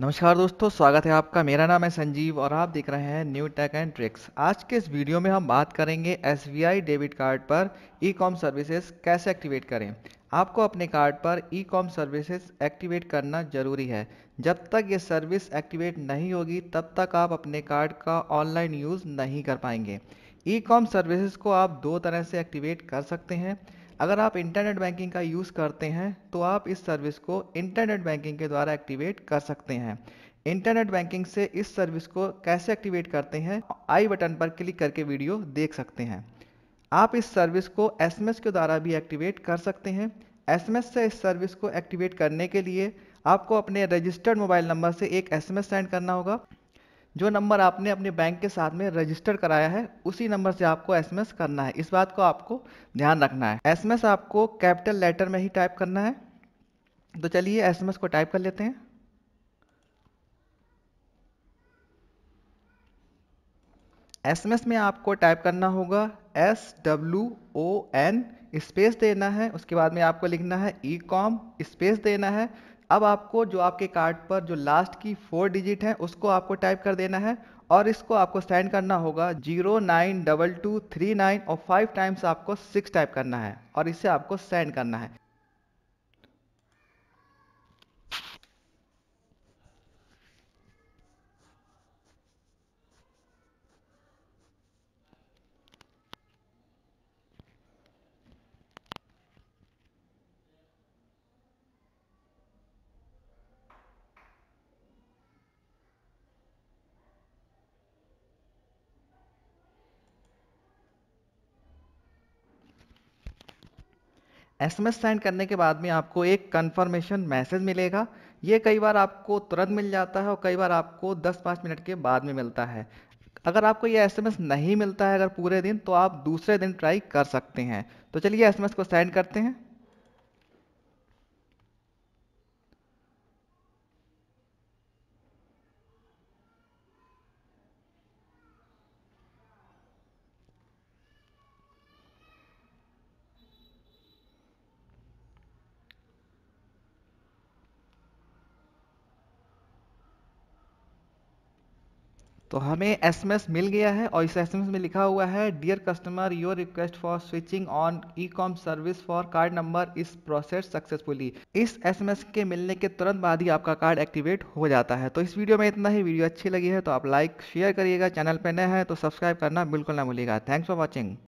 नमस्कार दोस्तों स्वागत है आपका मेरा नाम है संजीव और आप देख रहे हैं न्यू टेक एंड ट्रिक्स आज के इस वीडियो में हम बात करेंगे एस डेबिट कार्ड पर ई कॉम सर्विसेज कैसे एक्टिवेट करें आपको अपने कार्ड पर ई कॉम सर्विसेज एक्टिवेट करना ज़रूरी है जब तक ये सर्विस एक्टिवेट नहीं होगी तब तक आप अपने कार्ड का ऑनलाइन यूज़ नहीं कर पाएंगे ई कॉम सर्विसेज को आप दो तरह से एक्टिवेट कर सकते हैं अगर आप इंटरनेट बैंकिंग का यूज़ करते हैं तो आप इस सर्विस को इंटरनेट बैंकिंग के द्वारा एक्टिवेट कर सकते हैं इंटरनेट बैंकिंग से इस सर्विस को कैसे एक्टिवेट करते हैं आई बटन पर क्लिक करके वीडियो देख सकते हैं आप इस सर्विस को एसएमएस के द्वारा भी एक्टिवेट कर सकते हैं एसएमएस से इस सर्विस को एक्टिवेट करने के लिए आपको अपने रजिस्टर्ड मोबाइल नंबर से एक एसएमएस सेंड करना होगा जो नंबर आपने अपने बैंक के साथ में रजिस्टर कराया है उसी नंबर से आपको एसएमएस करना है इस बात को आपको ध्यान रखना है एसएमएस आपको कैपिटल लेटर में ही टाइप करना है तो चलिए एसएमएस को टाइप कर लेते हैं एसएमएस में आपको टाइप करना होगा S W O N space देना है उसके बाद में आपको लिखना है ई कॉम स्पेस देना है अब आपको जो आपके कार्ड पर जो लास्ट की फोर डिजिट है उसको आपको टाइप कर देना है और इसको आपको सेंड करना होगा zero nine double two three nine और फाइव टाइम्स आपको सिक्स टाइप करना है और इसे आपको सेंड करना है एसएमएस सेंड करने के बाद में आपको एक कन्फर्मेशन मैसेज मिलेगा ये कई बार आपको तुरंत मिल जाता है और कई बार आपको 10-5 मिनट के बाद में मिलता है अगर आपको ये एसएमएस नहीं मिलता है अगर पूरे दिन तो आप दूसरे दिन ट्राई कर सकते हैं तो चलिए एसएमएस को सेंड करते हैं तो हमें एसएमएस मिल गया है और इस एसएमएस में लिखा हुआ है dear customer your request for switching on e com service for card number is process successfully इस एसएमएस के मिलने के तुरंत बाद ही आपका कार्ड एक्टिवेट हो जाता है तो इस वीडियो में इतना ही वीडियो अच्छी लगी है तो आप लाइक शेयर करिएगा चैनल पर नए हैं तो सब्सक्राइब करना बिल्कुल ना भूलिएगा थैंक्स फॉर वॉचिंग